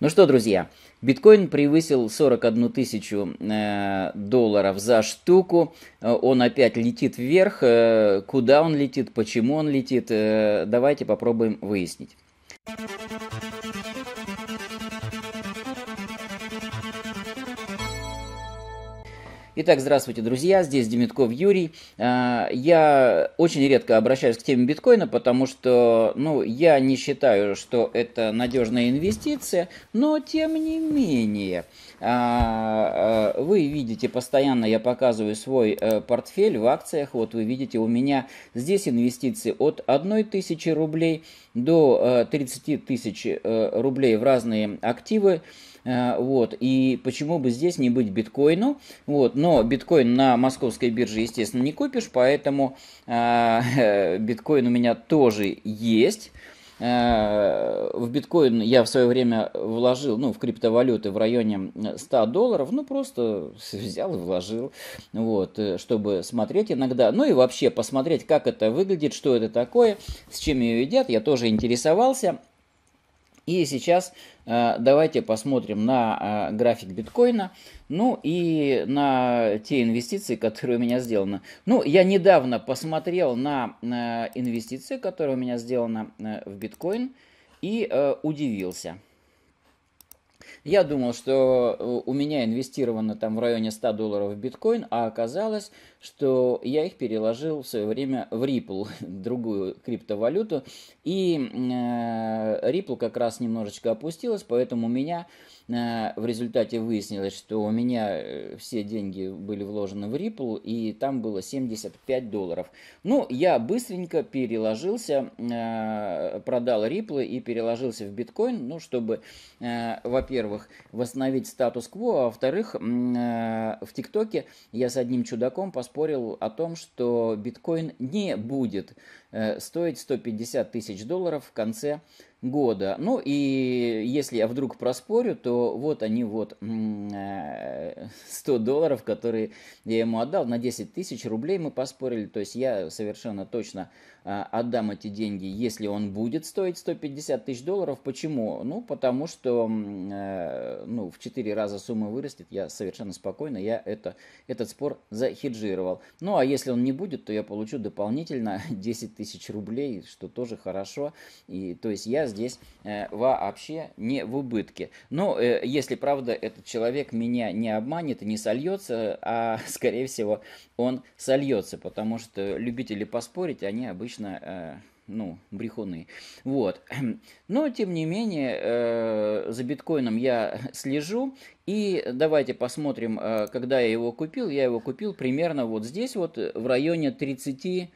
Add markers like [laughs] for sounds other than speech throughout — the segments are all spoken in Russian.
Ну что, друзья, биткоин превысил 41 тысячу э, долларов за штуку. Э, он опять летит вверх. Э, куда он летит, почему он летит, давайте попробуем выяснить. Итак, здравствуйте, друзья, здесь Демитков Юрий. А, я очень редко обращаюсь к теме биткоина, потому что ну, я не считаю, что это надежная инвестиция, но тем не менее, а, а, вы видите, постоянно я показываю свой э, портфель в акциях, вот вы видите, у меня здесь инвестиции от 1 тысячи рублей до 30 э, тысяч э, рублей в разные активы. Э, вот, и почему бы здесь не быть биткоину? Вот, но биткоин на московской бирже, естественно, не купишь, поэтому э, [laughs] биткоин у меня тоже есть э, в биткоин я в свое время вложил, ну, в криптовалюты в районе 100 долларов, ну, просто [laughs] взял и вложил, вот, чтобы смотреть иногда, ну, и вообще посмотреть, как это выглядит, что это такое, с чем ее едят, я тоже интересовался, и сейчас э, давайте посмотрим на э, график биткоина, ну и на те инвестиции, которые у меня сделаны. Ну, я недавно посмотрел на э, инвестиции, которые у меня сделаны э, в биткоин, и э, удивился. Я думал, что э, у меня инвестировано там в районе 100 долларов в биткоин, а оказалось что я их переложил в свое время в Ripple, [laughs] другую криптовалюту. И э, Ripple как раз немножечко опустилась, поэтому у меня э, в результате выяснилось, что у меня э, все деньги были вложены в Ripple, и там было 75 долларов. Ну, я быстренько переложился, э, продал Ripple и переложился в биткоин, ну, чтобы, э, во-первых, восстановить статус-кво, а во-вторых, э, в ТикТоке я с одним чудаком поспорил, поспорил о том, что биткоин не будет Э, стоить 150 тысяч долларов в конце года. Ну и если я вдруг проспорю, то вот они вот 100 э, долларов, которые я ему отдал, на 10 тысяч рублей мы поспорили. То есть я совершенно точно э, отдам эти деньги, если он будет стоить 150 тысяч долларов. Почему? Ну, потому что ну, в 4 раза сумма вырастет, я совершенно спокойно, я это, этот спор захеджировал. Ну а если он не будет, то я получу дополнительно 10 [laughs] тысяч тысяч рублей, что тоже хорошо. И, то есть я здесь э, вообще не в убытке. Но э, если, правда, этот человек меня не обманет и не сольется, а, [laughs] скорее всего, он сольется, потому что любители поспорить, они обычно... Э, ну, брехуны. Вот. [clears throat] Но, тем не менее, э, за биткоином я [laughs] слежу. И давайте посмотрим, э, когда я его купил. Я его купил примерно вот здесь вот, в районе 30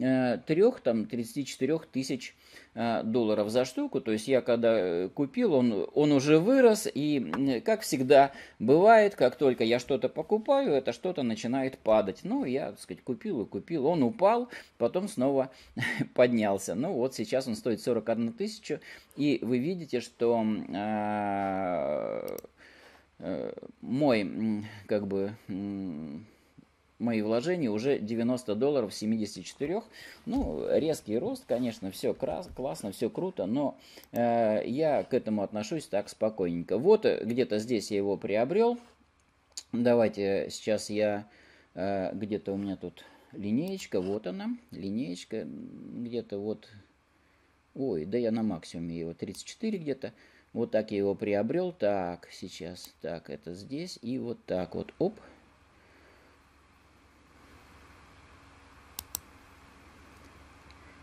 Э, трех 3-34 тысяч э, долларов за штуку. То есть я когда э, купил, он, он уже вырос. И как всегда бывает, как только я что-то покупаю, это что-то начинает падать. Ну, я, так сказать, купил и купил. Он упал, потом снова [laughs] поднялся. Ну, вот сейчас он стоит 41 тысячу. И вы видите, что мой, как бы мои вложения уже 90 долларов 74. Ну, резкий рост, конечно, все крас- классно, все круто, но э, я к этому отношусь так спокойненько. Вот э, где-то здесь я его приобрел. Давайте э, сейчас я... Э, где-то у меня тут линеечка, вот она, линеечка, где-то вот... Ой, да я на максимуме его, 34 где-то. Вот так я его приобрел. Так, сейчас, так, это здесь. И вот так вот, оп,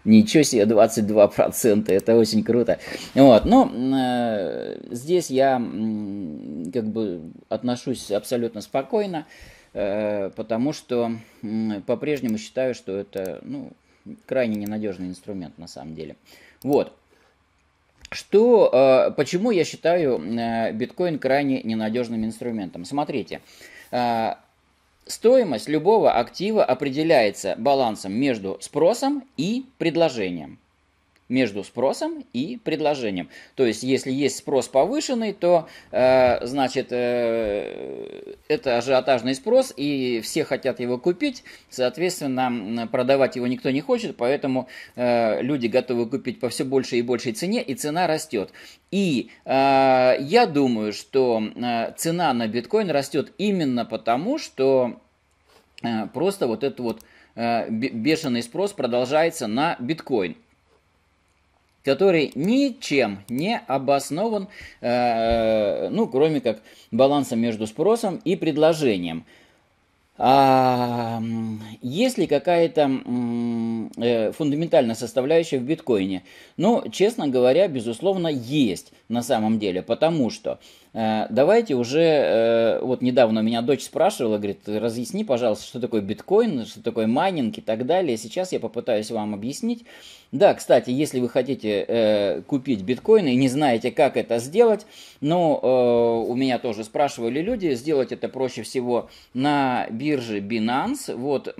Ничего себе, 22%, это очень круто. Вот, но ну, э, здесь я как бы отношусь абсолютно спокойно, э, потому что э, по-прежнему считаю, что это ну, крайне ненадежный инструмент на самом деле. Вот. Что, э, почему я считаю э, биткоин крайне ненадежным инструментом? Смотрите, э, Стоимость любого актива определяется балансом между спросом и предложением между спросом и предложением. То есть, если есть спрос повышенный, то э, значит э, это ажиотажный спрос, и все хотят его купить, соответственно, продавать его никто не хочет, поэтому э, люди готовы купить по все большей и большей цене, и цена растет. И э, я думаю, что э, цена на биткоин растет именно потому, что э, просто вот этот вот э, бешеный спрос продолжается на биткоин который ничем не обоснован, э, ну, кроме как баланса между спросом и предложением. А, есть ли какая-то э, фундаментальная составляющая в биткоине? Ну, честно говоря, безусловно, есть на самом деле, потому что Э, давайте уже, э, вот недавно у меня дочь спрашивала, говорит, разъясни, пожалуйста, что такое биткоин, что такое майнинг и так далее. Сейчас я попытаюсь вам объяснить. Да, кстати, если вы хотите э, купить биткоин и не знаете, как это сделать, но ну, э, у меня тоже спрашивали люди, сделать это проще всего на бирже Binance. Вот,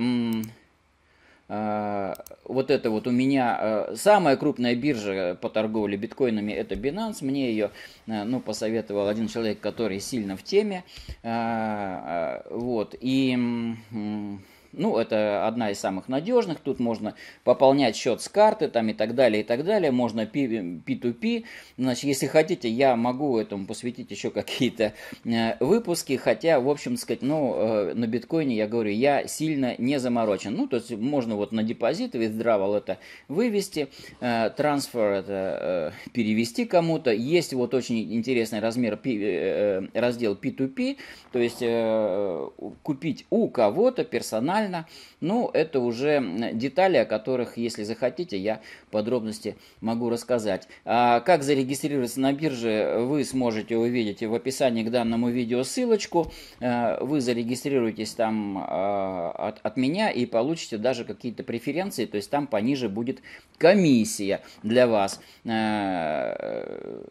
а, вот это вот у меня а, самая крупная биржа по торговле биткоинами это Binance. Мне ее а, ну, посоветовал один человек, который сильно в теме. Вот. И ну, это одна из самых надежных. Тут можно пополнять счет с карты там и так далее, и так далее. Можно P2P. Значит, если хотите, я могу этому посвятить еще какие-то э, выпуски. Хотя, в общем сказать, ну, э, на биткоине, я говорю, я сильно не заморочен. Ну, то есть можно вот на депозит, виздравал это вывести, э, трансфер это перевести кому-то. Есть вот очень интересный размер, пи раздел P2P, то есть купить у кого-то персонально нормально. Ну, это уже детали, о которых, если захотите, я подробности могу рассказать. А как зарегистрироваться на бирже, вы сможете увидеть в описании к данному видео ссылочку. Э, вы зарегистрируетесь там а, от, от меня и получите даже какие-то преференции, то есть там пониже будет комиссия для вас. Э,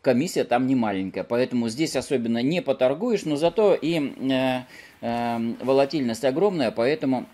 комиссия там не маленькая, поэтому здесь особенно не поторгуешь, но зато и э, Эм, волатильность огромная, поэтому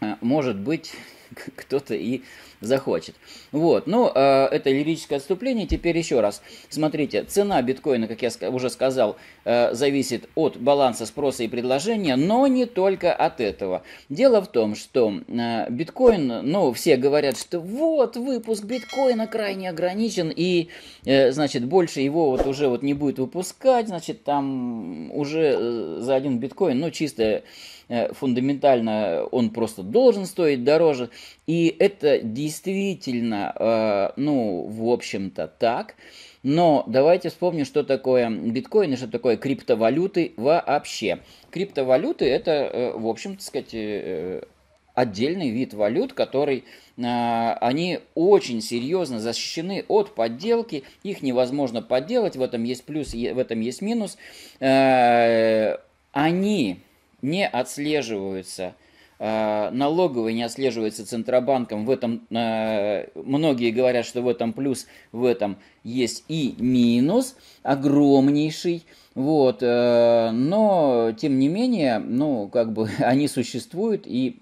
э, может быть [laughs] кто-то и захочет. Вот, ну, э, это лирическое отступление. Теперь еще раз. Смотрите, цена биткоина, как я уже сказал, э, зависит от баланса спроса и предложения, но не только от этого. Дело в том, что э, биткоин, ну, все говорят, что вот, выпуск биткоина крайне ограничен, и, э, значит, больше его вот уже вот не будет выпускать, значит, там уже э, за один биткоин, ну, чистое Э, фундаментально э, он просто должен стоить дороже. И это действительно, э, ну, в общем-то, так. Но давайте вспомним, что такое биткоин и что такое криптовалюты вообще. Криптовалюты это, в общем, то сказать, отдельный вид валют, который они очень серьезно защищены от подделки, их невозможно подделать, в этом есть плюс, в этом есть минус. Они не отслеживаются э, налоговые не отслеживаются Центробанком. В этом э, многие говорят, что в этом плюс, в этом есть и минус огромнейший. Вот, э, но тем не менее, ну как бы [laughs] они существуют и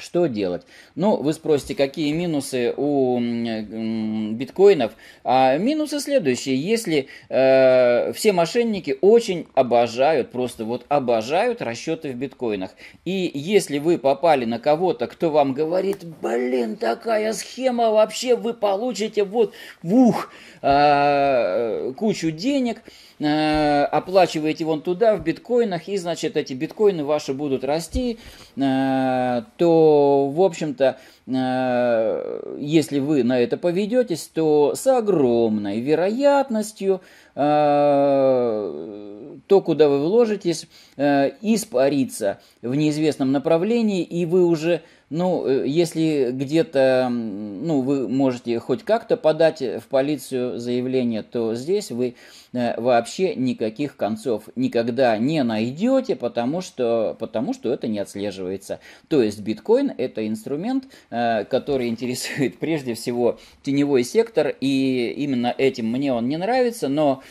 что делать? Ну, вы спросите, какие минусы у биткоинов? А минусы следующие. Если э, все мошенники очень обожают, просто вот обожают расчеты в биткоинах. И если вы попали на кого-то, кто вам говорит, блин, такая схема вообще, вы получите вот, вух, э, кучу денег – Э, оплачиваете вон туда в биткоинах, и, значит, эти биткоины ваши будут расти, э, то, в общем-то, э, если вы на это поведетесь, то с огромной вероятностью то, куда вы вложитесь, испарится в неизвестном направлении, и вы уже ну, э, если где-то, ну, вы можете хоть как-то подать в полицию заявление, то здесь вы э, вообще никаких концов никогда не найдете, потому что, потому что это не отслеживается. То есть биткоин – это инструмент, э, который интересует прежде всего теневой сектор, и именно этим мне он не нравится, но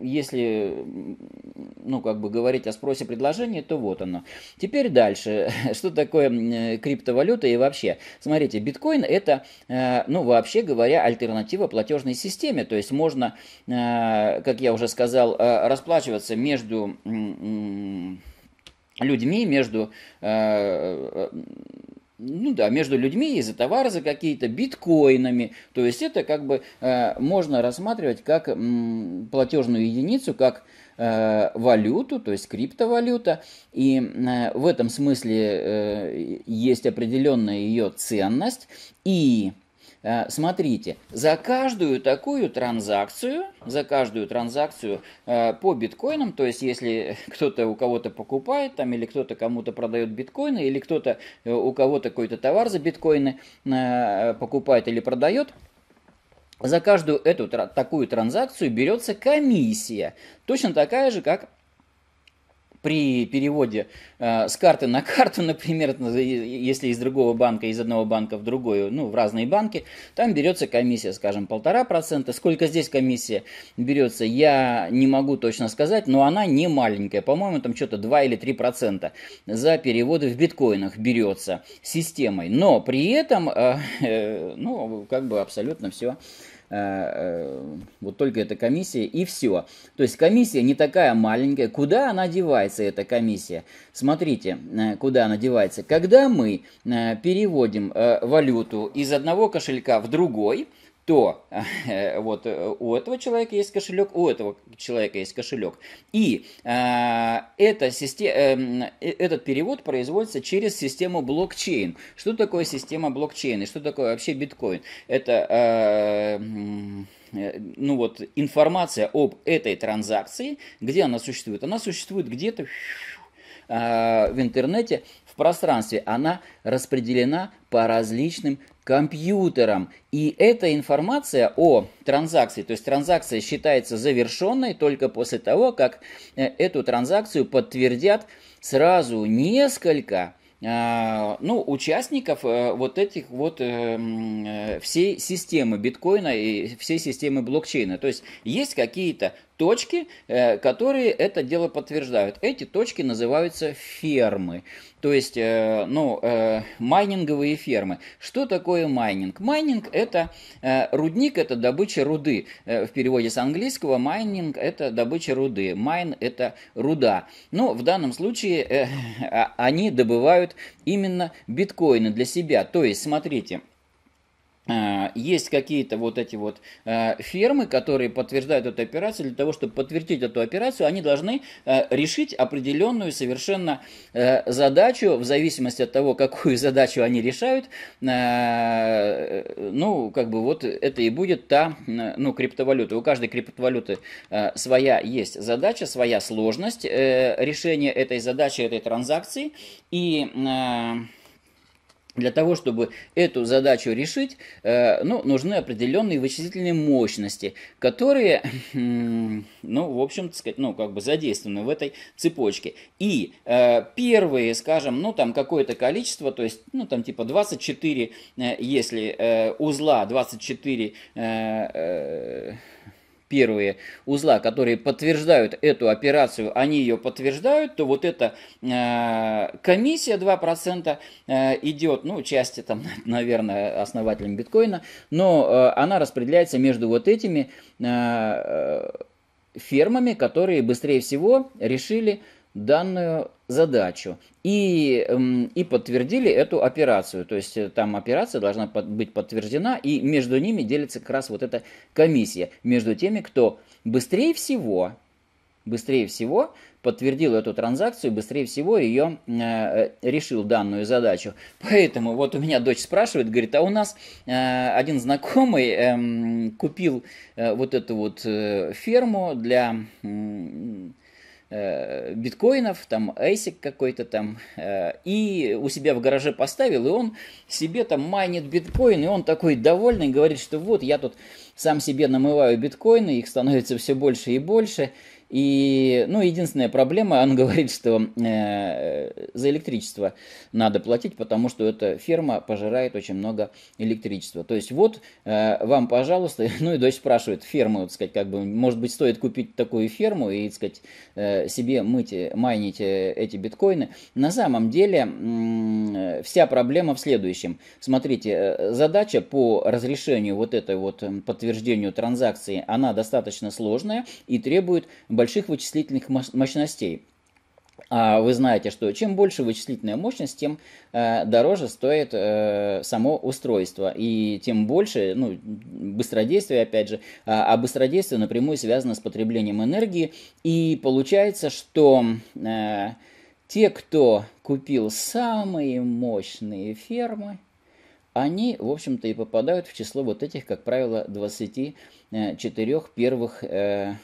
если ну, как бы говорить о спросе предложении, то вот оно. Теперь дальше. [laughs] Что такое э, криптовалюта и вообще? Смотрите, биткоин это, э, ну, вообще говоря, альтернатива платежной системе. То есть можно, э, как я уже сказал, расплачиваться между людьми, между ну да, между людьми и за товары, за какие-то биткоинами. То есть это как бы э, можно рассматривать как м, платежную единицу, как Э, валюту, то есть криптовалюта, и э, в этом смысле э, есть определенная ее ценность. И смотрите, за каждую такую транзакцию, за каждую транзакцию по биткоинам, то есть если кто-то у кого-то покупает там, или кто-то кому-то продает биткоины, или кто-то у кого-то какой-то товар за биткоины покупает или продает – за каждую эту такую транзакцию берется комиссия, точно такая же, как при переводе э, с карты на карту, [laughs] например, если из другого банка, из одного банка в другой, ну, в разные банки, там берется комиссия, скажем, полтора процента. Сколько здесь комиссия берется, я не могу точно сказать, но она не маленькая. По-моему, там что-то 2 или 3 процента за переводы в биткоинах берется системой. Но при этом, э, [laughs] э, ну, как бы абсолютно все Э, э, вот только эта комиссия, и все. То есть комиссия не такая маленькая. Куда она девается, эта комиссия? Смотрите, э, куда она девается. Когда мы переводим валюту из одного кошелька в другой, то э, вот э, у этого человека есть кошелек, у этого человека есть кошелек. И э, эта система, эм, э, этот перевод производится через систему блокчейн. Что такое система блокчейн и что такое вообще биткоин? Это э, э ну вот информация об этой транзакции, где она существует. Она существует где-то в интернете, в пространстве. Она распределена по различным компьютером. И эта информация о транзакции, то есть транзакция считается завершенной только после того, как э, эту транзакцию подтвердят сразу несколько а, ну, участников э, вот этих вот э, всей системы биткоина и всей системы блокчейна. То есть есть какие-то точки, э, которые это дело подтверждают. Эти точки называются фермы, то есть э, ну, э, майнинговые фермы. Что такое майнинг? Майнинг – это рудник, это добыча руды. В переводе с английского майнинг – это добыча руды, майн – это руда. Но ну, в данном случае [laughs] а, они добывают именно биткоины для себя. То есть, смотрите – а, есть какие-то вот эти вот а, фермы, которые подтверждают эту операцию, для того, чтобы подтвердить эту операцию, они должны а, решить определенную совершенно задачу, в зависимости от того, какую [laughs] задачу они решают, ну, как бы вот это и будет та, ну, криптовалюта. У каждой криптовалюты своя есть задача, своя сложность э, решения этой задачи, этой транзакции, и для того, чтобы эту задачу решить, э, ну, нужны определенные вычислительные мощности, которые, ну, в общем сказать, ну, как бы задействованы в этой цепочке. И э, первые, скажем, ну, там какое-то количество, то есть, ну, там типа 24, э, если узла 24 первые узла, которые подтверждают эту операцию, они ее подтверждают, то вот эта э, комиссия 2% э, идет, ну, части там, [laughs] наверное, основателем биткоина, но э, она распределяется между вот этими э, э фермами, которые быстрее всего решили данную задачу и, эм, и подтвердили эту операцию. То есть э, там операция должна быть подтверждена, и между ними делится как раз вот эта комиссия. Между теми, кто быстрее всего, быстрее всего подтвердил эту транзакцию, быстрее всего ее э, э решил данную задачу. Поэтому вот у меня дочь спрашивает, говорит, а у нас э, один знакомый э, купил э, вот эту вот э, ферму для... Э, Э, биткоинов, там ASIC какой-то там, э, и у себя в гараже поставил, и он себе там майнит биткоин, и он такой довольный, говорит, что вот я тут сам себе намываю биткоины, их становится все больше и больше, и, ну, единственная проблема, [laughs] он говорит, что э, за электричество надо платить, потому что эта ферма пожирает очень много электричества. То есть вот э, вам, пожалуйста, [laughs] ну и дочь спрашивает, ферму, так сказать, как бы, может быть, стоит купить такую ферму и, так сказать, э, себе мыть, майнить э, эти биткоины. На самом деле э, вся проблема в следующем. Смотрите, э, задача по разрешению вот этой вот подтверждению транзакции, она достаточно сложная и требует большого больших вычислительных мощностей. А вы знаете, что чем больше вычислительная мощность, тем э, дороже стоит э, само устройство. И тем больше, ну, быстродействие, опять же, а, а быстродействие напрямую связано с потреблением энергии. И получается, что э, те, кто купил самые мощные фермы, они, в общем-то, и попадают в число вот этих, как правило, 20 Э, четырех первых э,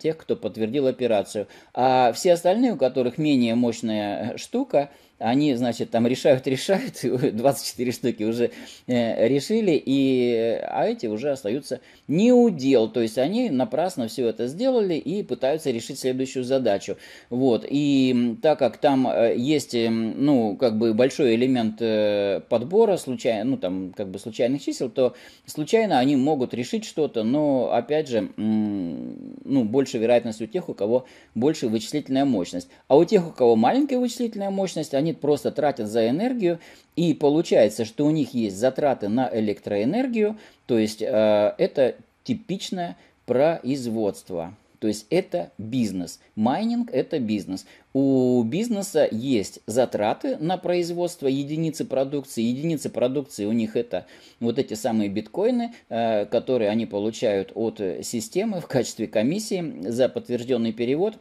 тех, кто подтвердил операцию. А все остальные, у которых менее мощная штука, они, значит, там решают, [laughs] решают, 24 штуки уже э, решили, и, э, а эти уже остаются не у дел. То есть они напрасно все это сделали и пытаются решить следующую задачу. Вот. И так как там э, есть, эм, ну, как бы большой элемент э, подбора, случай, ну, там, как бы случайных чисел, то случайно они могут решить что-то, но, опять же, ну, больше вероятность у тех, у кого больше вычислительная мощность. А у тех, у кого маленькая вычислительная мощность, они они просто тратят за энергию, и получается, что у них есть затраты на электроэнергию, то есть э, это типичное производство. То есть это бизнес. Майнинг – это бизнес. У бизнеса есть затраты на производство единицы продукции. Единицы продукции у них это вот эти самые биткоины, э, которые они получают от системы в качестве комиссии за подтвержденный перевод.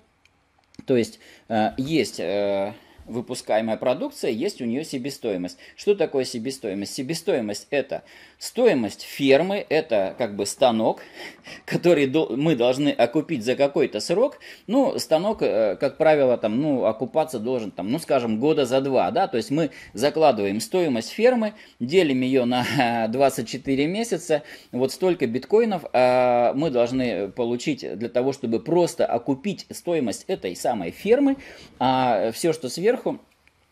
То есть э, есть э, выпускаемая продукция, есть у нее себестоимость. Что такое себестоимость? Себестоимость – это стоимость фермы, это как бы станок, [laughs] который мы должны окупить за какой-то срок. Ну, станок, э, как правило, там, ну, окупаться должен, там, ну, скажем, года за два, да, то есть мы закладываем стоимость фермы, делим ее на 24 [laughs] месяца, вот столько биткоинов а, мы должны получить для того, чтобы просто окупить стоимость этой самой фермы, а все, что сверху, сверху,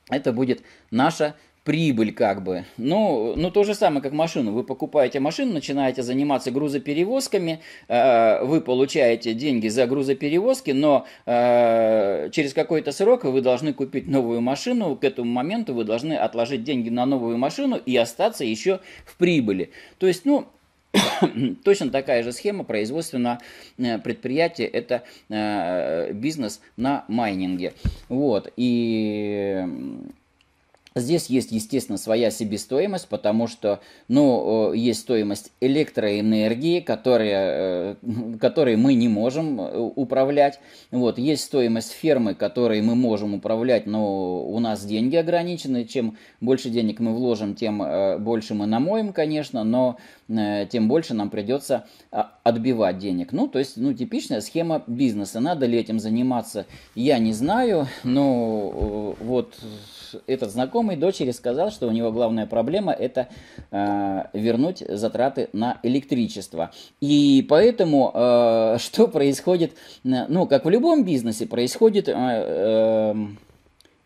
это будет наша прибыль как бы. Ну, ну то же самое, как машину. Вы покупаете машину, начинаете заниматься грузоперевозками, э, вы получаете деньги за грузоперевозки, но э, через какой-то срок вы должны купить новую машину, к этому моменту вы должны отложить деньги на новую машину и остаться еще в прибыли. То есть, ну, [coughs] Точно такая же схема производства на э, предприятие, это э, бизнес на майнинге. Вот, и Здесь есть, естественно, своя себестоимость, потому что, ну, есть стоимость электроэнергии, которая, э, которой мы не можем э, управлять. Вот, есть стоимость фермы, которой мы можем управлять, но у нас деньги ограничены. Чем больше денег мы вложим, тем э, больше мы намоем, конечно, но тем больше нам придется а, отбивать денег. Ну, то есть, ну, типичная схема бизнеса. Надо ли этим заниматься, я не знаю, но вот этот знакомый знакомый дочери сказал, что у него главная проблема это э, вернуть затраты на электричество. И поэтому э, [laughs] что происходит, э, ну, как в любом бизнесе, происходит э, э,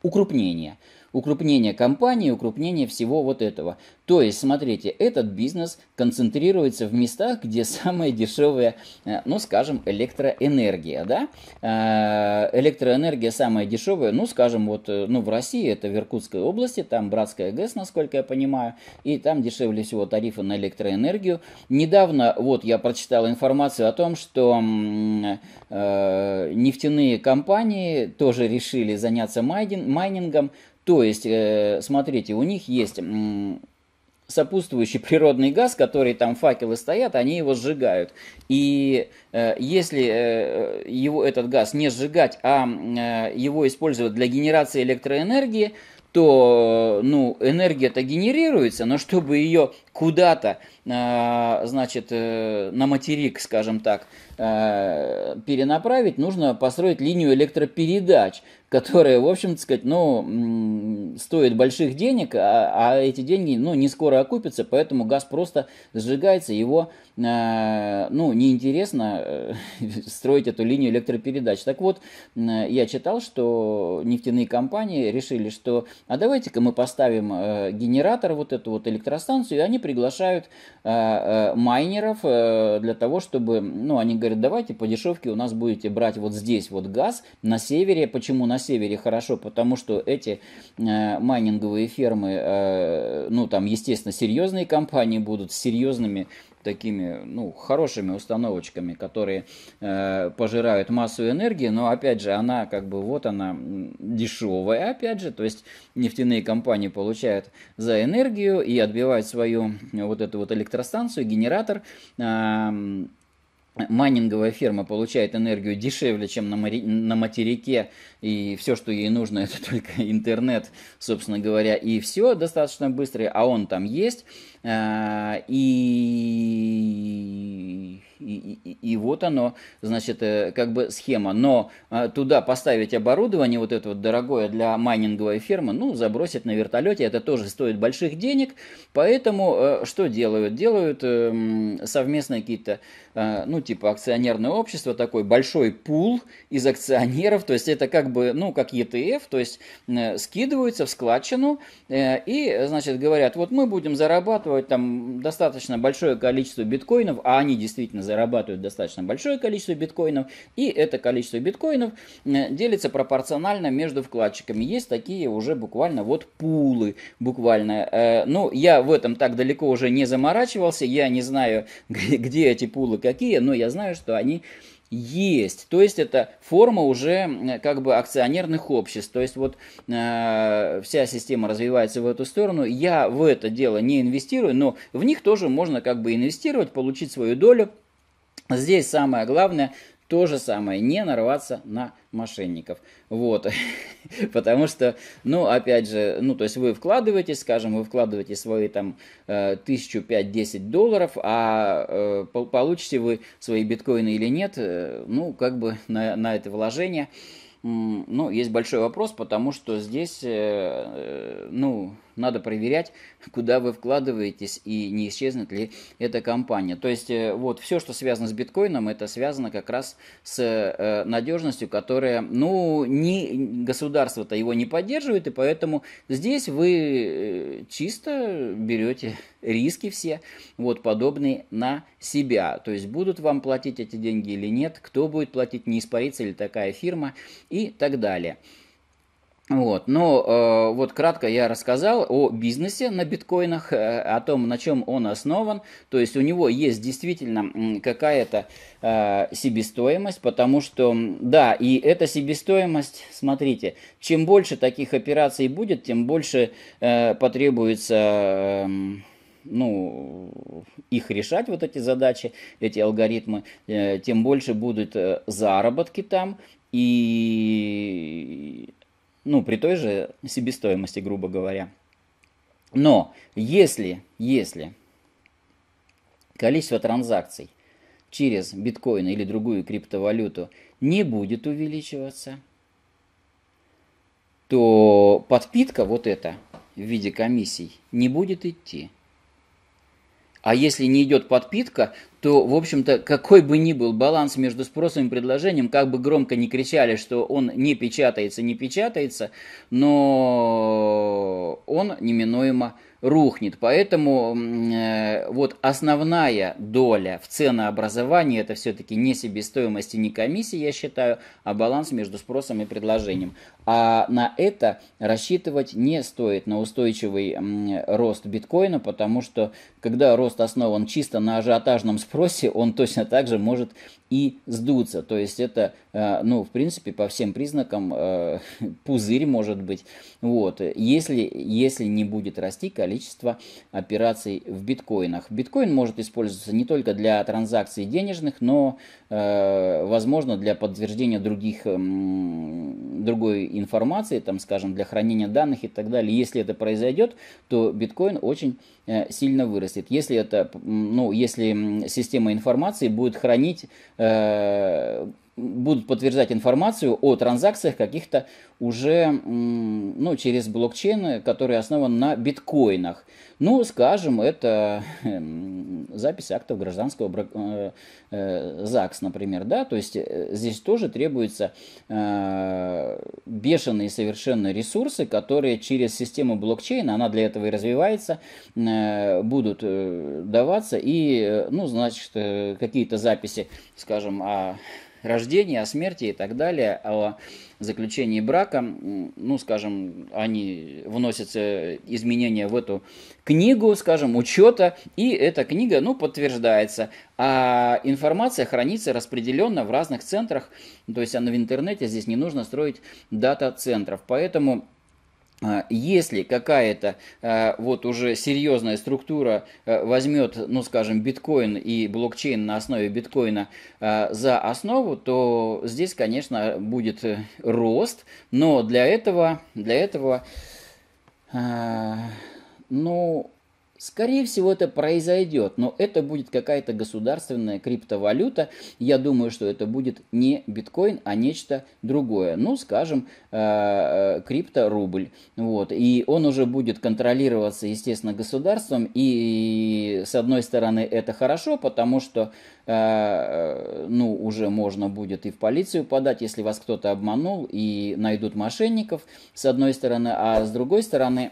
укрупнение. Укрупнение компании, укрупнение всего вот этого. То есть, смотрите, этот бизнес концентрируется в местах, где самая дешевая, э, ну, скажем, электроэнергия, да? Э, электроэнергия самая дешевая, ну, скажем, вот, э, ну, в России, это в Иркутской области, там Братская ГЭС, насколько я понимаю, и там дешевле всего тарифы на электроэнергию. Недавно, вот, я прочитал информацию о том, что э, нефтяные компании тоже решили заняться майнингом, то есть, э, смотрите, у них есть сопутствующий [laughs] природный газ, который там факелы стоят, они его сжигают. И э, если э, его, этот газ не сжигать, а его использовать для генерации электроэнергии, то ну, энергия-то генерируется, но чтобы ее куда-то, а, значит, э, на материк, скажем так, э, перенаправить, нужно построить линию электропередач, которая, в общем, так сказать, ну, стоит больших денег, а, а эти деньги, ну, не скоро окупятся, поэтому газ просто сжигается, его, э, ну, неинтересно [laughs] строить эту линию электропередач. Так вот, я читал, что нефтяные компании решили, что, а давайте-ка мы поставим генератор, вот эту вот электростанцию, и они приглашают э, э, майнеров э, для того, чтобы, ну, они говорят, давайте по дешевке у нас будете брать вот здесь вот газ на севере. Почему на севере хорошо? Потому что эти майнинговые фермы, ну, там, естественно, серьезные компании будут с серьезными такими, ну, хорошими установочками, которые э, пожирают массу энергии, но, опять же, она, как бы, вот она дешевая, опять же, то есть нефтяные компании получают за энергию и отбивают свою э, вот эту вот электростанцию, генератор, э, майнинговая ферма получает энергию дешевле, чем на, материке, и все, что ей нужно, [laughs] это только интернет, собственно говоря, и все достаточно быстро, а он там есть, Э, и, и, и, и вот оно, значит, э, как бы схема. Но э, туда поставить оборудование, вот это вот дорогое для майнинговой фермы, ну, забросить на вертолете, это тоже стоит больших денег. Поэтому что делают? Делают эм, совместные какие-то, ну, типа акционерное общество, такой большой пул из акционеров. То есть это как бы, ну, как ETF, то есть скидываются в складчину и, значит, говорят, вот мы будем зарабатывать зарабатывать там достаточно большое количество биткоинов, а они действительно зарабатывают достаточно большое количество биткоинов, и это количество биткоинов э, делится пропорционально между вкладчиками. Есть такие уже буквально вот пулы, буквально. Э, но ну, я в этом так далеко уже не заморачивался, я не знаю, [laughs] где эти пулы какие, но я знаю, что они есть. То есть это форма уже как бы акционерных обществ. То есть вот э, вся система развивается в эту сторону. Я в это дело не инвестирую, но в них тоже можно как бы инвестировать, получить свою долю. Здесь самое главное – то же самое, не нарваться на мошенников. Вот, [laughs] потому что, ну, опять же, ну, то есть вы вкладываете, скажем, вы вкладываете свои там э, тысячу, пять, десять долларов, а э, получите вы свои биткоины или нет, э, ну, как бы [laughs] на, на это вложение, ну, есть большой вопрос, потому что здесь, э, э ну, надо проверять, куда вы вкладываетесь и не исчезнет ли эта компания. То есть э, вот все, что связано с биткоином, это связано как раз с э, надежностью, которая, ну, не, государство-то его не поддерживает, и поэтому здесь вы э, чисто берете риски все, вот подобные на себя. То есть будут вам платить эти деньги или нет, кто будет платить, не испарится ли такая фирма и так далее. Вот, но э, вот кратко я рассказал о бизнесе на биткоинах, э, о том, на чем он основан. То есть у него есть действительно какая-то э, себестоимость, потому что, да, и эта себестоимость, смотрите, чем больше таких операций будет, тем больше э, потребуется... Э, ну, их решать, вот эти задачи, эти алгоритмы, э, тем больше будут э, заработки там, и ну, при той же себестоимости, грубо говоря. Но если, если количество транзакций через биткоин или другую криптовалюту не будет увеличиваться, то подпитка вот эта в виде комиссий не будет идти. А если не идет подпитка, то, в общем-то, какой бы ни был баланс между спросом и предложением, как бы громко не кричали, что он не печатается, не печатается, но он неминуемо рухнет. Поэтому э, вот основная доля в ценообразовании это все-таки не себестоимость и не комиссия, я считаю, а баланс между спросом и предложением. А на это рассчитывать не стоит, на устойчивый э, рост биткоина, потому что когда рост основан чисто на ажиотажном спросе, спросе он точно так же может и сдуться. То есть это, э, ну, в принципе, по всем признакам э, [laughs] пузырь может быть. Вот. Если, если не будет расти количество операций в биткоинах. Биткоин может использоваться не только для транзакций денежных, но, э, возможно, для подтверждения других, другой информации, там, скажем, для хранения данных и так далее. Если это произойдет, то биткоин очень сильно вырастет. Если это, ну, если система информации будет хранить э, будут подтверждать информацию о транзакциях каких-то уже ну, через блокчейн, который основан на биткоинах. Ну, скажем, это эм, запись актов гражданского брак... Э, э, ЗАГС, например. Да? То есть э, здесь тоже требуются бешеные совершенно ресурсы, которые через систему блокчейна, она для этого и развивается, будут даваться. И, ну, значит, какие-то записи, скажем, о рождении, о смерти и так далее, о заключении брака, ну, скажем, они вносятся изменения в эту книгу, скажем, учета, и эта книга, ну, подтверждается. А информация хранится распределенно в разных центрах, то есть она в интернете, здесь не нужно строить дата-центров. Поэтому а, если какая-то а, вот уже серьезная структура а, возьмет, ну скажем, биткоин и блокчейн на основе биткоина за основу, то здесь, конечно, будет э, рост, но для этого, для этого, ну, Скорее всего, это произойдет, но это будет какая-то государственная криптовалюта. Я думаю, что это будет не биткоин, а нечто другое. Ну, скажем, э, э, крипторубль. Вот. И он уже будет контролироваться, естественно, государством. И, с одной стороны, это хорошо, потому что э, ну, уже можно будет и в полицию подать, если вас кто-то обманул, и найдут мошенников, с одной стороны. А с другой стороны,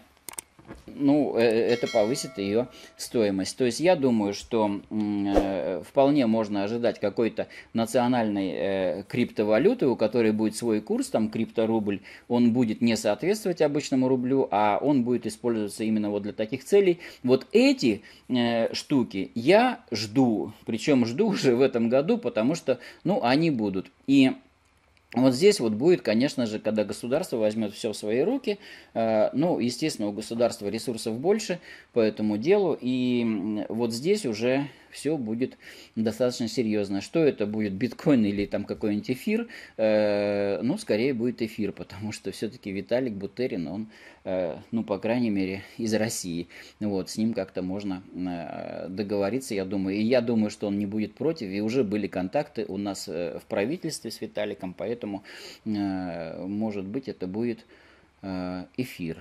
ну, э, э, это повысит ее стоимость. То есть я думаю, что э, вполне можно ожидать какой-то национальной криптовалюты, у которой будет свой курс, там крипторубль, он будет не соответствовать обычному рублю, а он будет использоваться именно вот для таких целей. Вот эти штуки я жду, причем жду уже в этом году, потому что, ну, они будут. И вот здесь вот будет, конечно же, когда государство возьмет все в свои руки, э, ну, естественно, у государства ресурсов больше по этому делу, и вот здесь уже все будет достаточно серьезно. Что это будет, биткоин или там какой-нибудь эфир? Э, ну, скорее будет эфир, потому что все-таки Виталик Бутерин, он, э, ну, по крайней мере, из России. Вот, с ним как-то можно э, договориться, я думаю. И я думаю, что он не будет против, и уже были контакты у нас э, в правительстве с Виталиком, поэтому, э, может быть, это будет э, эфир.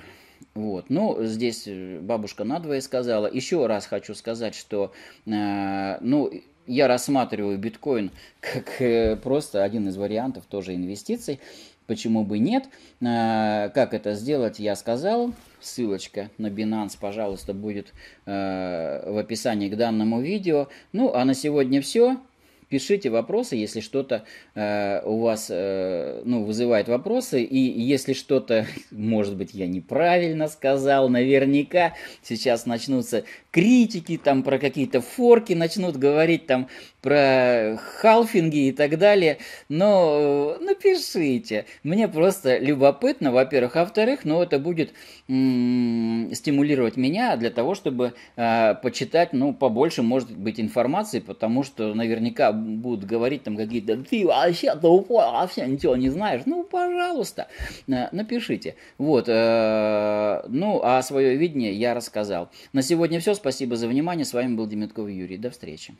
Вот. Но ну, здесь э, бабушка надвое сказала. Еще раз хочу сказать, что э, ну, я рассматриваю биткоин [laughs] как э, просто один из вариантов тоже инвестиций. Почему бы нет? Э, как это сделать, я сказал. Ссылочка на Binance, пожалуйста, будет э, в описании к данному видео. Ну, а на сегодня все. Пишите вопросы, если что-то э, у вас э, ну, вызывает вопросы, и если что-то, [laughs] может быть, я неправильно сказал, наверняка сейчас начнутся критики, там про какие-то форки начнут говорить, там про халфинги и так далее, но э, напишите. Мне просто любопытно, во-первых, а во-вторых, но ну, это будет стимулировать меня для того, чтобы э, почитать, ну, побольше, может быть, информации, потому что наверняка будут говорить там какие-то, ты вообще-то вообще ничего не знаешь, ну, пожалуйста, э, напишите. Вот, э, ну, а свое видение я рассказал. На сегодня все, спасибо за внимание, с вами был Демятков Юрий, до встречи.